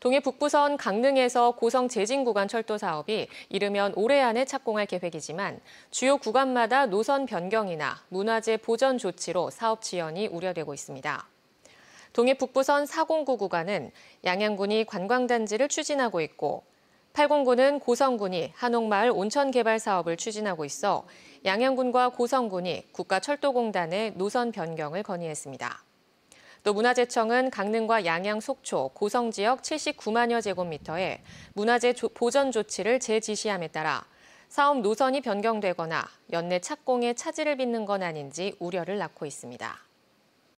동해 북부선 강릉에서 고성 재진 구간 철도 사업이 이르면 올해 안에 착공할 계획이지만 주요 구간마다 노선 변경이나 문화재 보전 조치로 사업 지연이 우려되고 있습니다. 동해 북부선 409 구간은 양양군이 관광단지를 추진하고 있고 809는 고성군이 한옥마을 온천 개발 사업을 추진하고 있어 양양군과 고성군이 국가철도공단에 노선 변경을 건의했습니다. 또 문화재청은 강릉과 양양, 속초, 고성 지역 79만여 제곱미터에 문화재 보전 조치를 재지시함에 따라 사업 노선이 변경되거나 연내 착공에 차질을 빚는 건 아닌지 우려를 낳고 있습니다.